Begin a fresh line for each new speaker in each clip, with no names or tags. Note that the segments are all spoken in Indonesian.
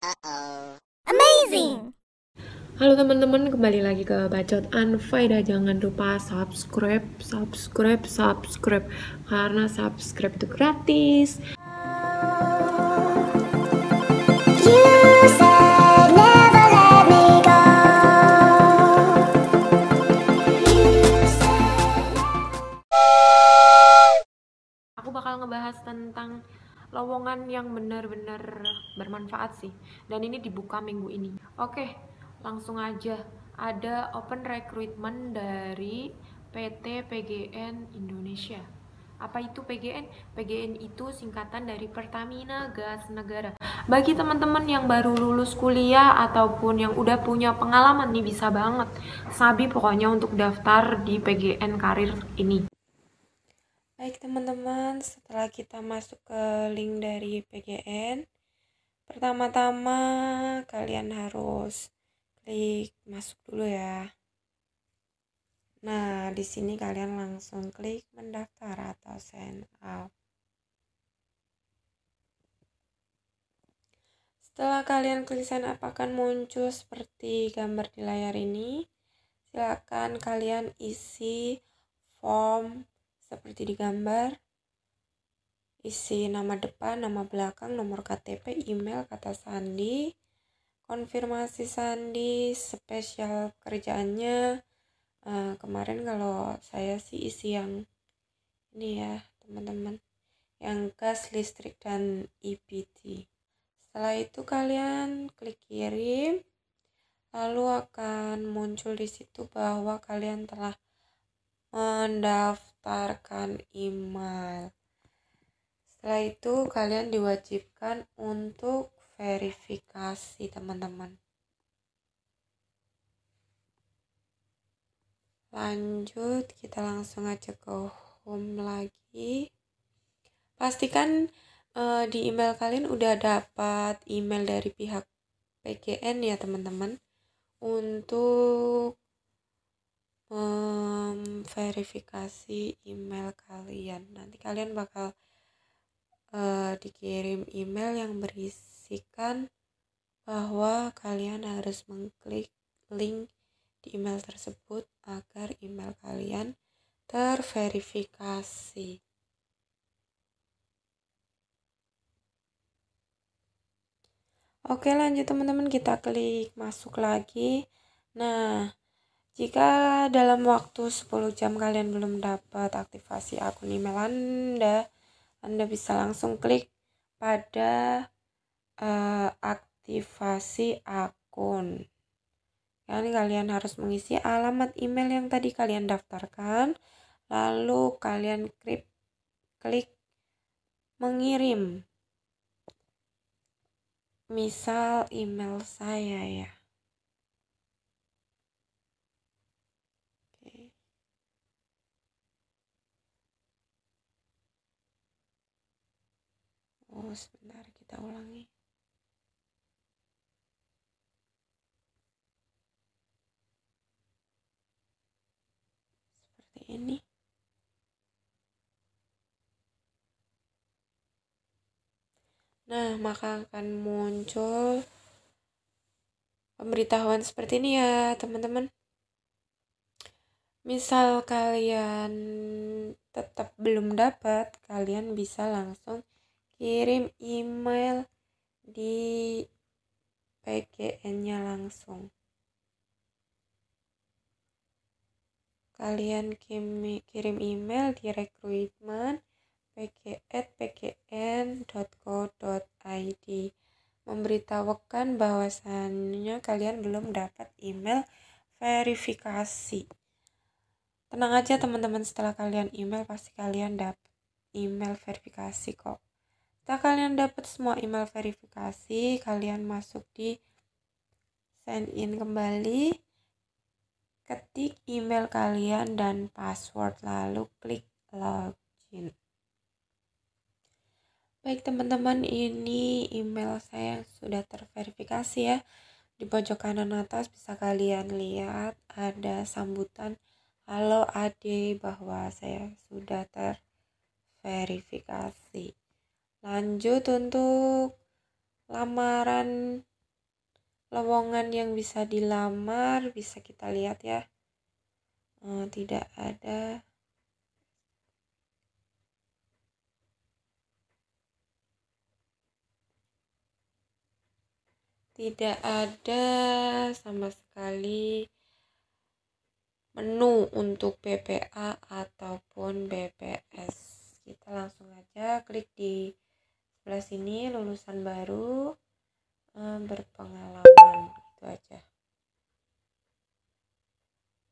Uh-oh. Amazing! Halo teman-teman, kembali lagi ke Bacot Unfaida. Ya. Jangan lupa subscribe, subscribe, subscribe. Karena subscribe itu gratis. Aku bakal ngebahas tentang lowongan yang benar-benar bermanfaat sih dan ini dibuka minggu ini oke langsung aja ada open recruitment dari PT PGN Indonesia apa itu PGN? PGN itu singkatan dari Pertamina Gas Negara. Bagi teman-teman yang baru lulus kuliah ataupun yang udah punya pengalaman nih bisa banget. Sabi pokoknya untuk daftar di PGN Karir ini. Baik teman-teman, setelah kita masuk ke link dari PGN, pertama-tama kalian harus klik masuk dulu ya. Nah, di sini kalian langsung klik mendaftar atau sign up. Setelah kalian klik sign up akan muncul seperti gambar di layar ini. Silakan kalian isi form seperti di gambar. Isi nama depan, nama belakang, nomor KTP, email, kata sandi, konfirmasi sandi, spesial kerjaannya. Uh, kemarin kalau saya sih isi yang ini ya, teman-teman. Yang gas, listrik, dan EBT. Setelah itu kalian klik kirim lalu akan muncul di situ bahwa kalian telah mendaftar daftarkan email. Setelah itu kalian diwajibkan untuk verifikasi teman-teman. Lanjut kita langsung aja ke home lagi. Pastikan uh, di email kalian udah dapat email dari pihak PGN ya teman-teman untuk memverifikasi email kalian. Nanti kalian bakal uh, dikirim email yang berisikan bahwa kalian harus mengklik link di email tersebut agar email kalian terverifikasi. Oke, lanjut teman-teman kita klik masuk lagi. Nah, jika dalam waktu 10 jam kalian belum dapat aktivasi akun email Anda, Anda bisa langsung klik pada uh, aktivasi akun. Kan kalian harus mengisi alamat email yang tadi kalian daftarkan, lalu kalian klik klik mengirim misal email saya ya Tunggu oh, sebentar, kita ulangi. Seperti ini. Nah, maka akan muncul pemberitahuan seperti ini ya, teman-teman. Misal kalian tetap belum dapat, kalian bisa langsung kirim email di PGN-nya langsung. Kalian kirim email di recruitment pgn.co.id memberitahukan bahwasannya kalian belum dapat email verifikasi. Tenang aja teman-teman setelah kalian email pasti kalian dapat email verifikasi kok. Setelah kalian dapat semua email verifikasi, kalian masuk di sign in kembali, ketik email kalian dan password, lalu klik login. Baik teman-teman, ini email saya yang sudah terverifikasi ya. Di pojok kanan atas bisa kalian lihat ada sambutan Halo Ade bahwa saya sudah terverifikasi. Lanjut untuk lamaran lowongan yang bisa dilamar bisa kita lihat ya. Eh, tidak ada tidak ada sama sekali menu untuk PPA ataupun BPS. Kita langsung aja klik di sebelah sini lulusan baru eh, berpengalaman itu aja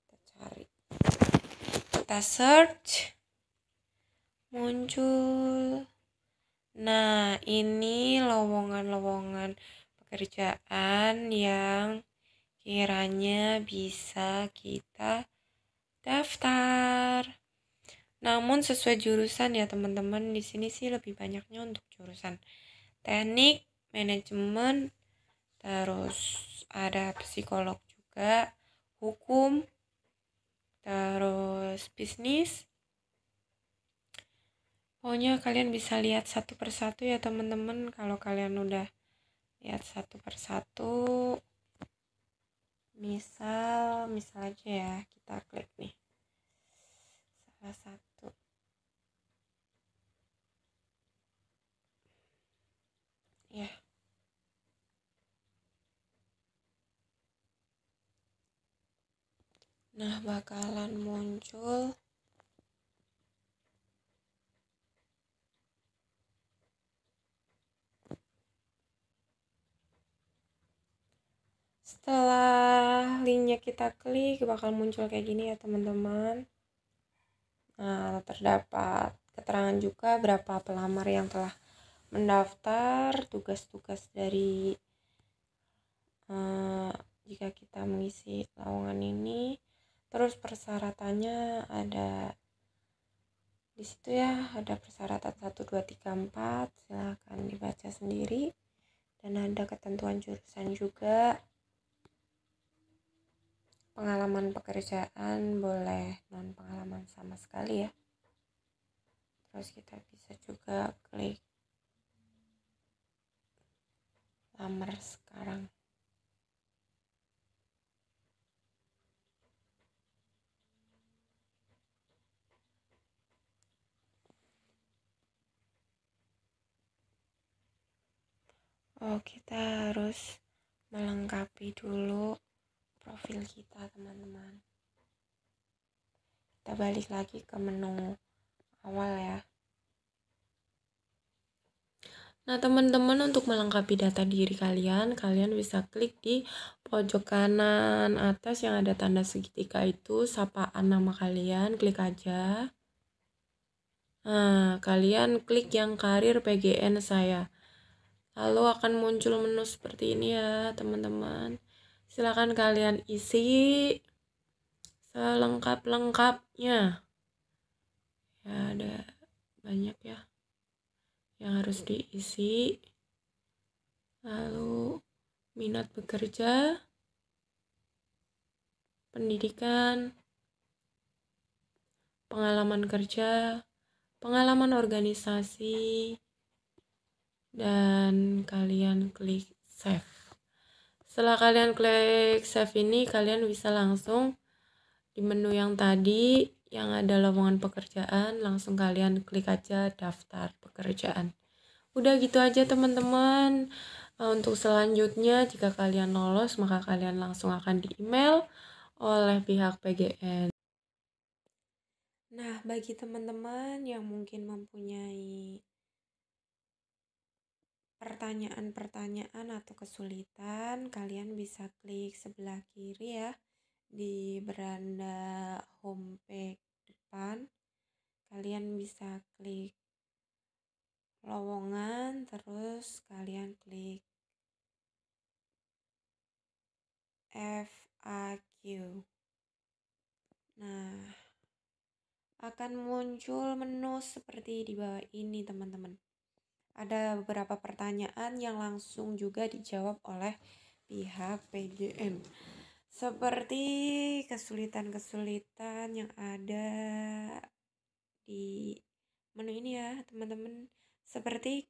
kita cari kita search muncul nah ini lowongan-lowongan pekerjaan yang kiranya bisa kita daftar namun sesuai jurusan ya teman-teman, di sini sih lebih banyaknya untuk jurusan teknik, manajemen, terus ada psikolog juga, hukum, terus bisnis. Pokoknya kalian bisa lihat satu persatu ya teman-teman kalau kalian udah lihat satu persatu. Misal, misal aja ya kita klik nih. Salah satu nah bakalan muncul setelah linknya kita klik bakal muncul kayak gini ya teman-teman nah terdapat keterangan juga berapa pelamar yang telah mendaftar tugas-tugas dari uh, jika kita mengisi lowongan ini terus persyaratannya ada di situ ya ada persyaratan 1 2 3 4 silahkan dibaca sendiri dan ada ketentuan jurusan juga pengalaman pekerjaan boleh non pengalaman sama sekali ya terus kita bisa juga klik lamar sekarang oh, kita harus melengkapi dulu profil kita teman-teman kita balik lagi ke menu awal ya Nah, teman-teman untuk melengkapi data diri kalian, kalian bisa klik di pojok kanan atas yang ada tanda segitiga itu, sapaan nama kalian, klik aja. Nah, kalian klik yang karir PGN saya lalu akan muncul menu seperti ini ya teman-teman silahkan kalian isi selengkap-lengkapnya ya ada banyak ya yang harus diisi lalu minat bekerja pendidikan pengalaman kerja pengalaman organisasi dan kalian klik save. Setelah kalian klik save ini, kalian bisa langsung di menu yang tadi yang ada lowongan pekerjaan, langsung kalian klik aja daftar pekerjaan. Udah gitu aja teman-teman. Eh, untuk selanjutnya, jika kalian lolos, maka kalian langsung akan di email oleh pihak PGN. Nah, bagi teman-teman yang mungkin mempunyai pertanyaan-pertanyaan atau kesulitan, kalian bisa klik sebelah kiri ya di beranda homepage depan. Kalian bisa klik lowongan terus kalian klik FAQ. Nah, akan muncul menu seperti di bawah ini, teman-teman ada beberapa pertanyaan yang langsung juga dijawab oleh pihak PJM seperti kesulitan-kesulitan yang ada di menu ini ya teman-teman seperti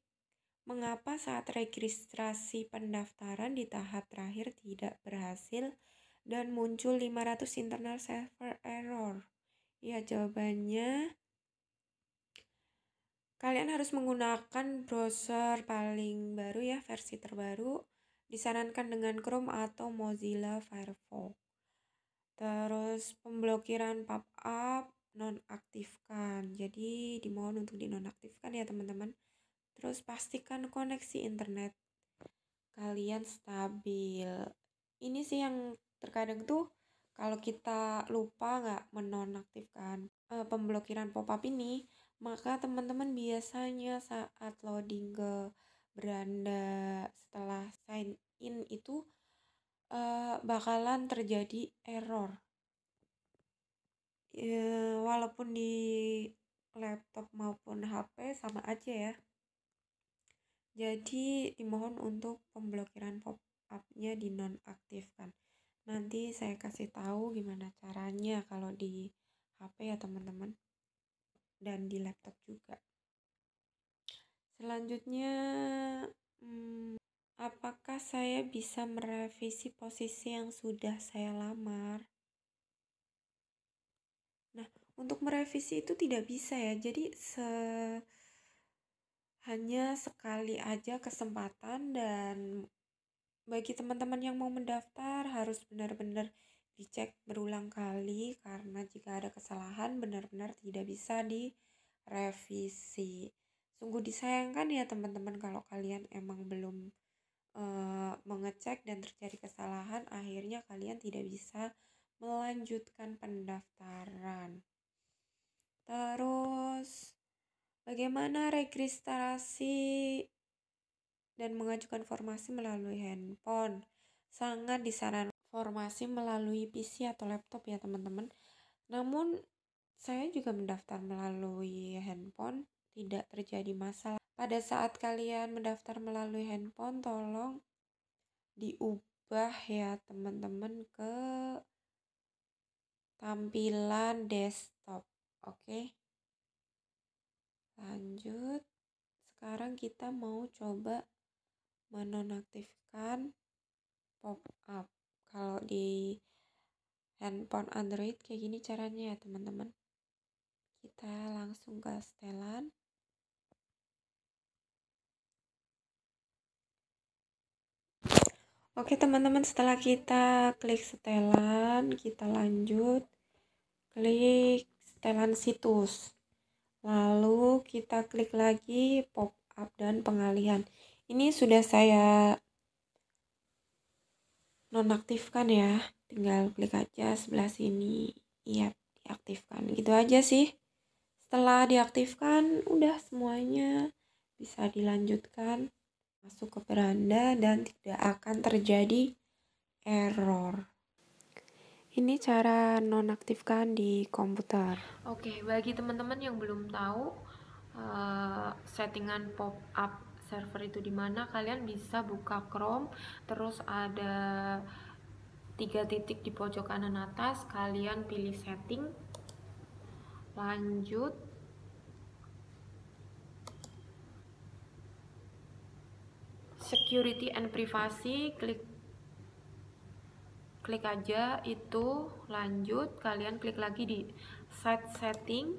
mengapa saat registrasi pendaftaran di tahap terakhir tidak berhasil dan muncul 500 internal server error ya jawabannya Kalian harus menggunakan browser paling baru ya, versi terbaru. Disarankan dengan Chrome atau Mozilla Firefox. Terus pemblokiran pop-up nonaktifkan. Jadi dimohon untuk dinonaktifkan ya teman-teman. Terus pastikan koneksi internet kalian stabil. Ini sih yang terkadang tuh kalau kita lupa nggak menonaktifkan uh, pemblokiran pop-up ini, maka teman-teman biasanya saat loading ke beranda setelah sign in itu uh, bakalan terjadi error. Uh, walaupun di laptop maupun HP sama aja ya. Jadi dimohon untuk pemblokiran pop-up-nya dinonaktifkan. Nanti saya kasih tahu gimana caranya kalau di HP ya teman-teman dan di laptop juga. Selanjutnya, hmm, apakah saya bisa merevisi posisi yang sudah saya lamar? Nah, untuk merevisi itu tidak bisa ya. Jadi se hanya sekali aja kesempatan dan bagi teman-teman yang mau mendaftar harus benar-benar dicek berulang kali karena jika ada kesalahan benar-benar tidak bisa direvisi. Sungguh disayangkan ya teman-teman kalau kalian emang belum uh, mengecek dan terjadi kesalahan akhirnya kalian tidak bisa melanjutkan pendaftaran. Terus bagaimana registrasi dan mengajukan formasi melalui handphone? Sangat disarankan formasi melalui PC atau laptop ya teman-teman. Namun saya juga mendaftar melalui handphone, tidak terjadi masalah. Pada saat kalian mendaftar melalui handphone, tolong diubah ya teman-teman ke tampilan desktop. Oke. Okay? Lanjut. Sekarang kita mau coba menonaktifkan pop-up kalau di handphone Android kayak gini caranya ya teman-teman kita langsung ke setelan Oke teman-teman setelah kita klik setelan kita lanjut klik setelan situs lalu kita klik lagi pop up dan pengalihan ini sudah saya nonaktifkan ya tinggal klik aja sebelah sini iya diaktifkan gitu aja sih setelah diaktifkan udah semuanya bisa dilanjutkan masuk ke beranda dan tidak akan terjadi error ini cara nonaktifkan di komputer oke bagi teman-teman yang belum tahu eh, settingan pop-up server itu di mana kalian bisa buka Chrome terus ada tiga titik di pojok kanan atas kalian pilih setting lanjut security and privacy klik klik aja itu lanjut kalian klik lagi di set setting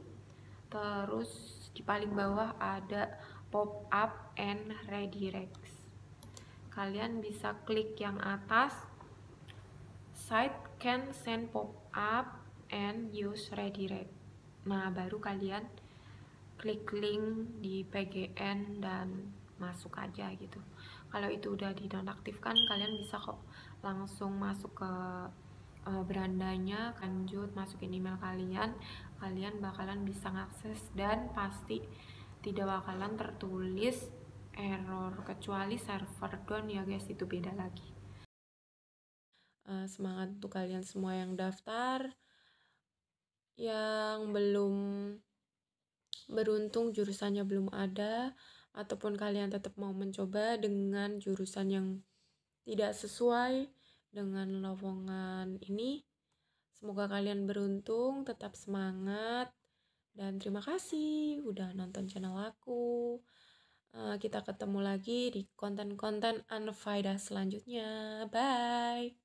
terus di paling bawah ada pop up and redirects kalian bisa klik yang atas site can send pop up and use redirect nah baru kalian klik link di PGN dan masuk aja gitu kalau itu udah dinonaktifkan kalian bisa kok langsung masuk ke uh, berandanya lanjut masukin email kalian kalian bakalan bisa ngakses dan pasti tidak bakalan tertulis error kecuali server down ya guys itu beda lagi eh, semangat untuk kalian semua yang daftar yang belum beruntung jurusannya belum ada ataupun kalian tetap mau mencoba dengan jurusan yang tidak sesuai dengan lowongan ini semoga kalian beruntung tetap semangat dan terima kasih udah nonton channel aku. Uh, kita ketemu lagi di konten-konten Anfaida selanjutnya. Bye!